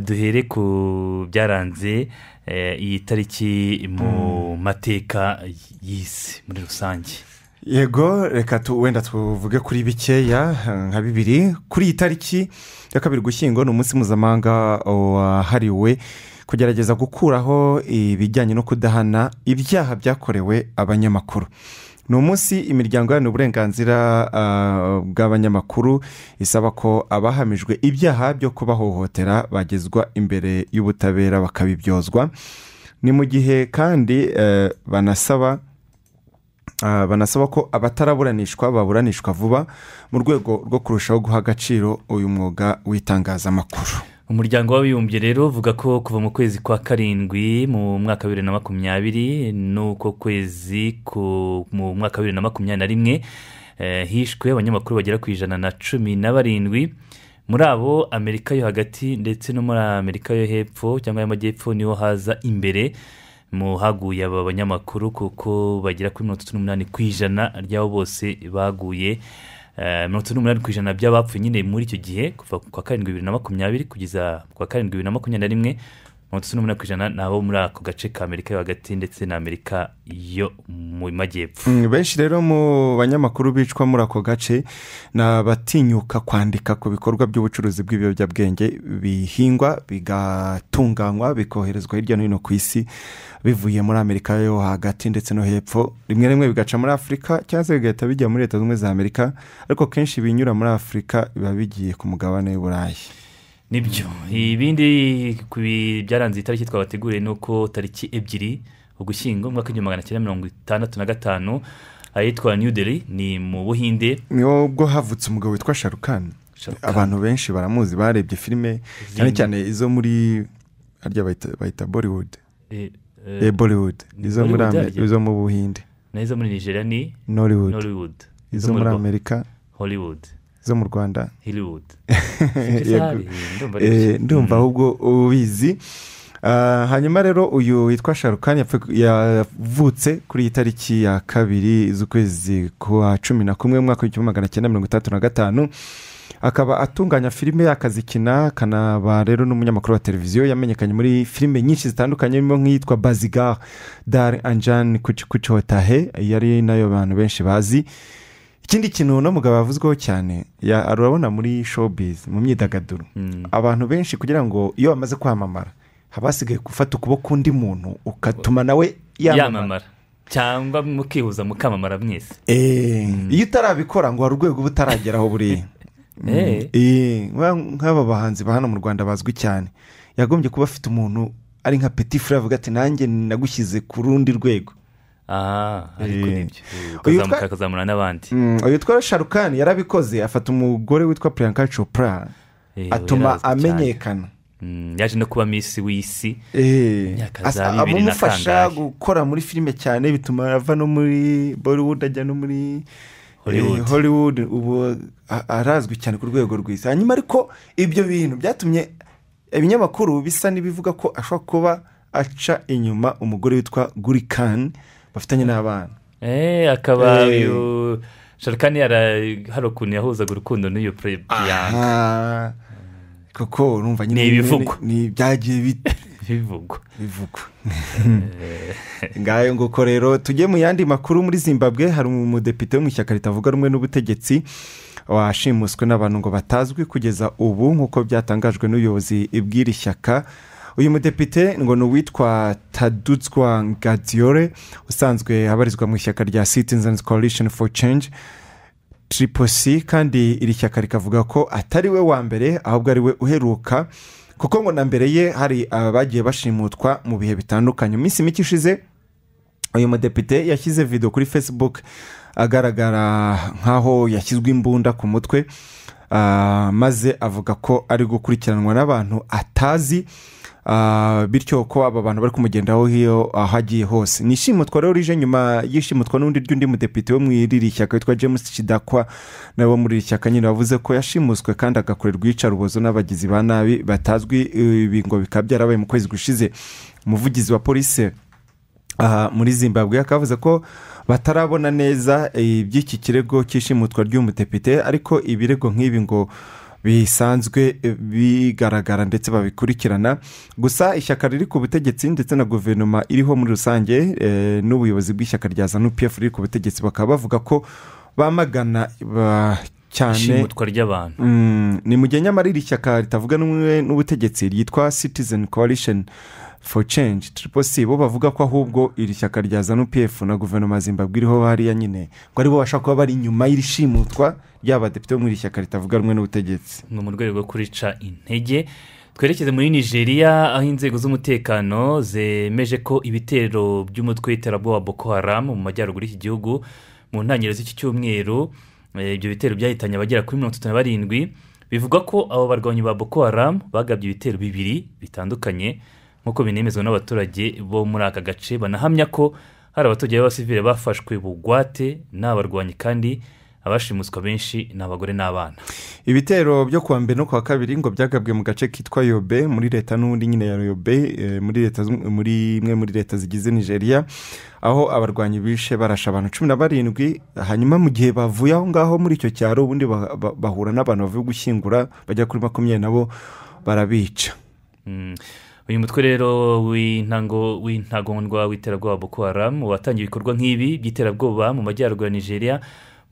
duhere ku byaranze eh, iyi tariki mu hmm. mateka y'isi muri rusange yego reka wenda tuvuge kuri bikeya nka bibiri kuri iyi tariki ya kabiri gushyingo ni umunsi mpuzamahanga wahariwe kugerageza gukuraho ibijyanye no kudahana ibyaha byakorewe abanyamakuru ni umunsi imiryango iharanira uburenganzira ah, bw'abanyamakuru isaba ko abahamijwe ibyaha byo kubahohotera bagezwa imbere y'ubutabera bakabibyozwa ni mu gihe kandi eh, banasaba ah, banasaba ko abataraburanishwa baburanishwa vuba mu rwego rwo kurushaho guha agaciro uyu mwuga w'itangazamakuru umuryango w'abibumbye rero uvuga ko kuva mu kwezi kwa karindwi mu mwaka wa bibiri na makumyabiri n'uko kwezi mu mwaka wa bibiri na makumyabiri na rimwe eh, hishwe abanyamakuru bagera ku ijana na cumi na barindwi muri abo amerika yo hagati ndetse no muri amerika yo hepfo cyangwa y'amajyepfo niho haza imbere mu haguye aba banyamakuru kuko bagera kuri mirongo itatu n'umunani ku ijana ry'abo bose baguye Eh, mirongo itatu n'umunani ku ijana by'abapfuye nyine muri icyo gihe kuva ku wa karindwi bibiri na makumyabiri kugeza ku wa karindwi bibiri na makumyabiri na rimwe batatu n'umunani ku ijana muri ako gace ka amerika yo hagati ndetse na amerika yo mu majyepfo mm, benshi rero mu banyamakuru bicwa muri ako gace ni abatinyuka kwandika ku bikorwa by'ubucuruzi bw'ibiyobyabwenge bihingwa bigatunganywa bikoherezwa hirya no hino ku isi bivuye muri amerika yo hagati ndetse no hepfo rimwe rimwe bigaca muri afurika cyangwa se bigahita bijya muri leta zunze ubumwe za amerika ariko kenshi binyura muri afurika biba bigiye ku mugabane w'i burayi nibyo ibindi ku byaranze itariki tariki twabateguriye ni uko tariki ebyiri ugushyingo umwaka w'igihumbi magana cyenda mirongo itandatu na gatanu ahitwa new delhi ni mu buhinde niwo bwo havutse umugabo witwa sharukani abantu benshi baramuzi barebye filime cyane cyane izo muri harya bayita bollywood eh, eh, eh, bollywood izo mu buhinde n'izo muri nigeria ni nollywood izo muri amerika hollywood zo mu rwanda hiriwudu ndumva eh, mm. ahubwo ubizi ah, hanyuma rero uyu witwa sharukani yavutse kuri iyi tariki ya kabiri z'ukwezi kwa cumi na kumwe umwaka w'igihumbi magana cyenda mirongo itandatu na gatanu akaba atunganya filime akazikina akanaba rero n'umunyamakuru wa televiziyo yamenyekanye muri filime nyinshi zitandukanye harimo nk'iyitwa baziga dari anjani kuci yari nayo abantu benshi bazi ikindi kintu uno mugabo yavuzweho cyane urabona muri showbiz mu myidagaduro hmm. abantu benshi kugira ngo iyo bamaze kwamamara haba hasigaye gufata ukuboko undi muntu ukatuma nawe yamamara cyangwa mukihuza mukamamara mwese eh, hmm. iyo utarabikora ngo hari urwego uba utarageraho buriya eh. hmm. eh, nk'aba bahanzi ba hano mu rwanda bazwi cyane yagombye kuba afite umuntu ari nka peti fure avuga ati nanjye nagushyize ku rundi rwego aha eh, ariko nibyo eh, akazamura n'abandi hmm, uyu twara sharukani yarabikoze afata umugore witwa priyanka chopra eh, atuma amenyekana hmm, yaje no kuba minsi w'isi imyaka za bibiri na abamufasha gukora muri filime cyane bituma ava no muri bollywood ajya no muri hollywood ubu arazwi cyane ku rwego rwiza hanyuma ariko ibyo bintu byatumye ibinyamakuru bisa n'ibivuga ko ashobora kuba aca inyuma umugore witwa gurikani bafitanye eh. n'abana eh, akaba eh. sharikani hari ukuntu yahuzaga urukundo n'iyo pureyibiyanga kuko urumva nyine ni ibivugwa ni ibyagiye bivugwa bivugwa ngayo nguko rero tujye mu yandi makuru muri zimbabwe hari umudepite wo mu ritavuga rumwe n'ubutegetsi washimuswe n'abantu ngo batazwi kugeza ubu nk'uko byatangajwe n'ubuyobozi bw'iri shyaka uyu mudepite ngo ni uwitwa tadutswa gadiyore usanzwe abarizwa mu ishyaka rya citizens coalition for change tiriposi kandi iri shyaka rikavuga ko atari we wa mbere ahubwo ari we uheruka kuko ngo na mbere ye hari abagiye bashimutwa mu bihe bitandukanye mu mike ishize uyu mudepite yashyize video kuri facebook agaragara nk'aho yashyizwe imbunda ku mutwe ah, maze avuga ko ari gukurikiranwa n'abantu atazi Ah, bityo ko aba bantu bari kumugendaho iyo ahagiye hose ni ishimutwa rero rije nyuma y'ishimutwa n'undi ry'undi mudepite wo muri iri shyaka witwa james kidakwa nawe wo muri iri shyaka nyine wavuze ko yashimuswe kandi agakorerwa iyicarubozo n'abagizi ba nabi batazwi eh, ibi ngo bikaba byarabaye mu kwezi gushize umuvugizi wa polisi ah, muri zimbabwe akaba ko batarabona neza eh, iby'iki kirego cy'ishimutwa ry'umudepite ariko ibirego nk'ibi ngo bisanzwe eh, bigaragara ndetse babikurikirana gusa ishyaka riri ku butegetsi ndetse na guverinoma iriho muri rusange eh, n'ubuyobozi bw'ishyaka rya zanu pf riri ku butegetsi bakaba bavuga ko bamagana cyane ry'abantu mm, ni mu gihe nyamara iri shyaka ritavuga n'ubutegetsi ryitwa citizen coalition for change triple c bo bavuga ko ahubwo iri shyaka rya zanu pf na guverinoma zimbabwe iriho hariya nyine ko aribo bashobora kuba bari inyuma y'irishimutwa ry'abadepite bo muri iri shyaka ritavuga rumwe n'ubutegetsi ni mu rwego rwo kurica intege twerekeze muri nigeria aho inzego z'umutekano zemeje ko ibitero by'umutwe w'iterabwoba boko haramu mu majyaruguru y'iki gihugu mu ntangiriro z'iki cyumweru eh, ibyo bitero byahitanye abagera kuri mirongo itatu na barindwi bivugwa ko abo barwanyi ba boko haramu bagabye ibitero bibiri bitandukanye nk'uko binemezwa n'abaturage bo muri aka gace banahamya ko hari abaturage b'abasivire bafashwe bugwate n'abarwanyi kandi abashimuswa benshi ni abagore n'abana ibitero byo kuwa mbere no kuwa kabiri ngo byagabwe mu gace kitwa yobe muri leta n'undi nyine ya yobe eh, muri leta muri imwe muri leta zigize nigeria aho abarwanyi bishe barasha abantu cumi na barindwi hanyuma mu gihe bavuye aho ngaho muri icyo cyaro ubundi bahura n'abantu bavuye gushyingura bajya kuri makumyabiri nabo barabica mm. uyu mutwe rero w'intango w'intagondwa w'iterabwoba boko haramu watangiye ibikorwa nk'ibi by'iterabwoba mu majyaruguru ya nigeria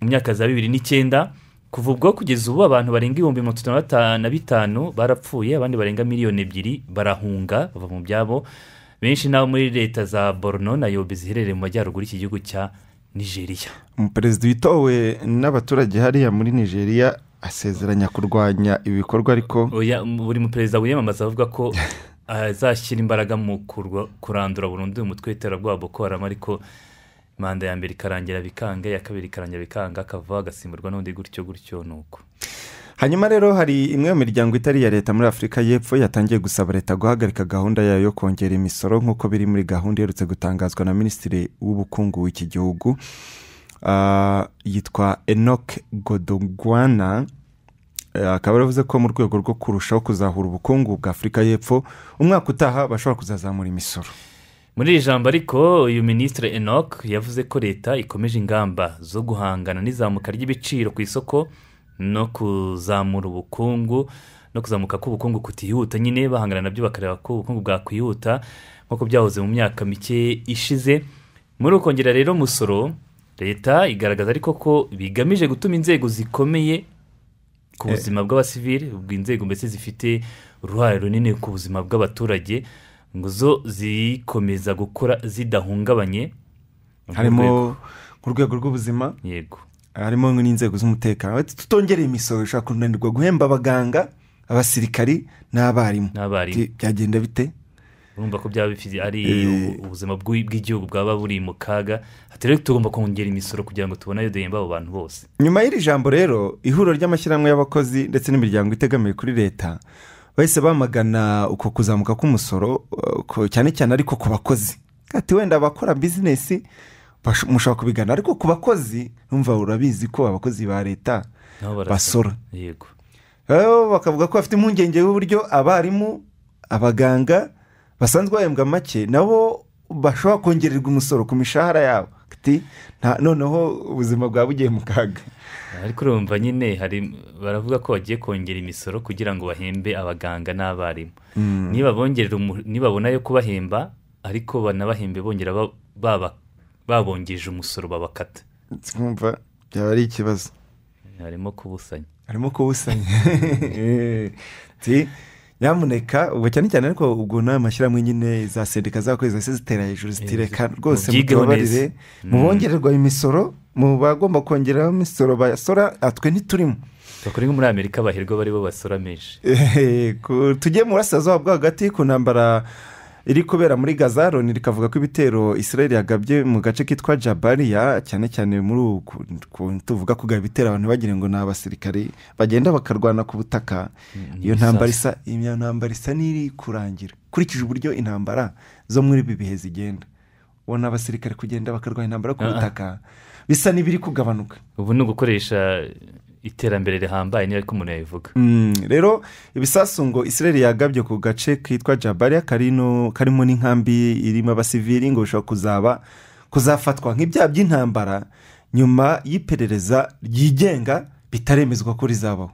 mu myaka za bibiri n'icyenda kuva ubwo kugeza ubu abantu barenga ibihumbi mirongo itatu na bitanu barapfuye abandi barenga miliyoni ebyiri barahunga bava mu byabo benshi n'abo muri leta za borno na yobe ziherereye mu majyaruguru iki gihugu cya nigeria umuperezida witowe n'abaturage hariya muri nigeria asezeranya kurwanya ibikorwa ariko buri muperezida wiyamamaza avuga ko azashyira imbaraga mu kurandura burundu uyu mutwe w'iterabwoba boko haram ariko manda ya mbere ikarangira bikanga iya kabiri ikarangira bikanga akavaho agasimburwa n'undi gutyo gutyo ni uko hanyuma rero hari imwe mu miryango itari iya leta muri afurika y'epfo yatangiye gusaba leta guhagarika gahunda yayo yo kongera imisoro nk'uko biri muri gahunda iherutse gutangazwa na minisitiri w'ubukungu w'iki gihugu ah, yitwa enoke godogwana Eh, akaba yaravuze ko mu rwego rwo kurushaho kuzahura ubukungu bwa afurika y'epfo umwaka utaha bashobora kuzazamura imisoro muri iri jambo ariko uyu minisitiri enoc yavuze ko leta ikomeje ingamba zo guhangana n'izamuka ry'ibiciro ku isoko no kuzamura ubukungu no kuzamuka k'ubukungu kutihuta nyine bahangana nabyo bakareba ko ubukungu bwakwihuta nk'uko byahoze mu myaka mike ishize muri ukongera rero umusoro leta igaragaza ariko ko bigamije gutuma inzego zikomeye ku buzima bw'abasivili inzego mbese zifite uruhare runini ku buzima bw'abaturage ngo zo zikomeza gukora zidahungabanye harimo ku rwego rw'ubuzima yego harimo n'inzego z'umutekano tutongere imisoro ishobora kunanirwa guhemba abaganga abasirikari n'abarimu n'abarimu byagenda bite urumva ko byaba ari eh, ubuzima bw'igihugu bwaba buri mu kaga rero tugomba kongera imisoro kugira ngo tubone ayo duhemba abo bantu bose nyuma y'iri jambo rero ihuriro ry'amashyirahamwe y'abakozi ndetse n'imiryango itegamiye kuri leta bahise bamagana uko kuzamuka k'umusoro eh, cyane cyane ariko ku bakozi ati wenda abakora bizinesi mushobora kubigana ariko ku bakozi numva urabizi ko abakozi ba leta basora yego eh, bakavuga ko bafite impungenge y'uburyo abarimu abaganga basanzwe bahembwa make nabo bashobora kongererwa umusoro ku mishahara yabo noneho ubuzima bwaba bugiye mu kaga ariko urumva nyine hari baravuga ko bagiye kongera imisoro kugira ngo bahembe abaganga n'abarimu hmm. nibabona yo kubahemba ariko banabahembe bongera babongeje umusoro babakata twumva byaba ari ikibazo harimo kubusanya harimo kubusanya eh, nyamuneka ubwo cyane cyane ariko ubwo ni amashyirahamwe nyine za sendika zakoze zose zitera hejuru zitireka rwose mutubabarire mubongererwa mm. imisoro mu bagomba kongeraho imisoro basora atwe ah, ntiturimo bakora muri amerika bahirwa bari bo basora menshi tujye mu burasirazuba bwo hagati ku ntambara riri kubera muri gazaroni rikavuga ko ibitero israel yagabye mu gace kitwa jabariya cyane cyane muri ubu tuvuga kugaba ibitero abantu bagira ngo ni abasirikari bagenda bakarwana ku butaka mm-hmm. iyo ntambara isa n'iri kurangira ukurikije uburyo intambara zo muri ibi bihe zigenda ubona abasirikare kugenda bakarwanya intambara ku butaka bisa n'ibiri kugabanuka ubu ni ugukoresha iterambere rihambaye niyo ariko umuntu yabivuga mm, rero ibisasu ngo israel yagabye ku gace kitwa jabariya karimo n'inkambi irimo abasivili ngo bishobora kuzaba kuzafatwa nk'ibyaha by'intambara nyuma y'iperereza ryigenga bitaremezwa ko rizabaho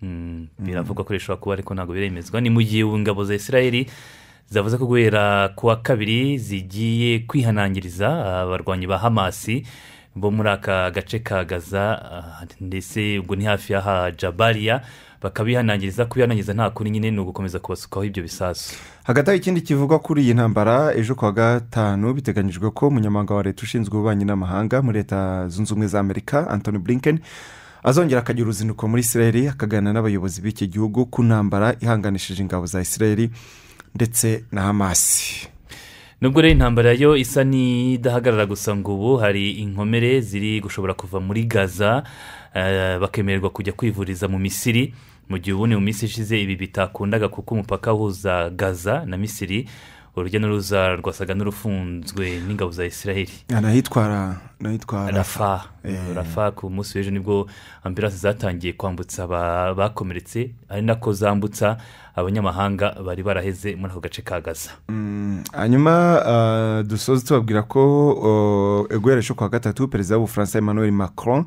hmm, mm. biravugwa ko rishobora kuba ariko ntabwo biremezwa ni mu gihe ingabo za israel zavuze ko guhera ku wa kabiri zigiye kwihanangiriza abarwanyi ba hamasi bo muri aka gace ka gaza ndetse ubwo ni hafi y'aha jabariya bakabihanangiriza kubihanangiriza nta kundi nyine ni ugukomeza kubasukaho ibyo bisasu hagati aho ikindi kivugwa kuri iyi ntambara ejo kwa gatanu biteganyijwe ko umunyamabanga wa leta ushinzwe ububanyi n'amahanga muri leta zunze ubumwe za amerika antoni blinken azongera akagira uruzinduko muri isiraheli akaganira n'abayobozi b'iki gihugu ku ntambara ihanganishije ingabo za isiraheli ndetse na hamasi nubwo rero intambara yo isa n'idahagarara gusa ngo ubu hari inkomere ziri gushobora kuva muri gaza eh, bakemererwa kujya kwivuriza mu misiri mu gihe ubundi mu minsi ishize ibi bitakundaga kuko umupaka uhuza gaza na misiri urujya n'uruza rwasaga n'urufunzwe n'ingabo za israel ah, n'ahitwa rafa rafa eh. ku munsi w'ejo nibwo ambiranse zatangiye kwambutsa bakomeretse ari nako zambutsa abanyamahanga bari baraheze muri ako gace ka gaza mm, hanyuma ah, dusoza tubabwira ko eguhere ejo kuwa gatatu perezida w'ubufaransa emmanuel macron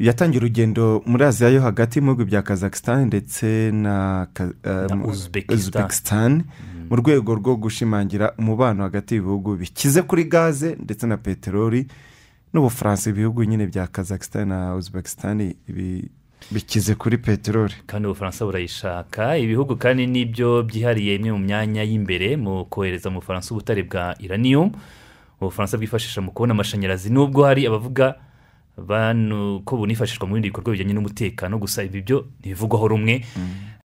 yatangiye urugendo muri aziya yo hagati mu bihugu bya kazakisitani ndetse na eh, uzbekisitani mu rwego rwo gushimangira umubano hagati y'ibihugu bikize kuri gaze ndetse na peteroli n'ubufaransa ibihugu nyine bya kazakisitani na uzbekisitani bikize kuri peteroli kandi ubufaransa burayishaka ibihugu kandi nibyo byihariye imwe mu myanya y'imbere mu kohereza mu bufaransa ubutare bwa iranium ubufaransa bwifashisha mu kubona amashanyarazi nubwo hari abavuga ko bunifashishwa mu bindi bikorwa bijyanye n'umutekano gusa ibi byo ntibivugwaho rumwe mm.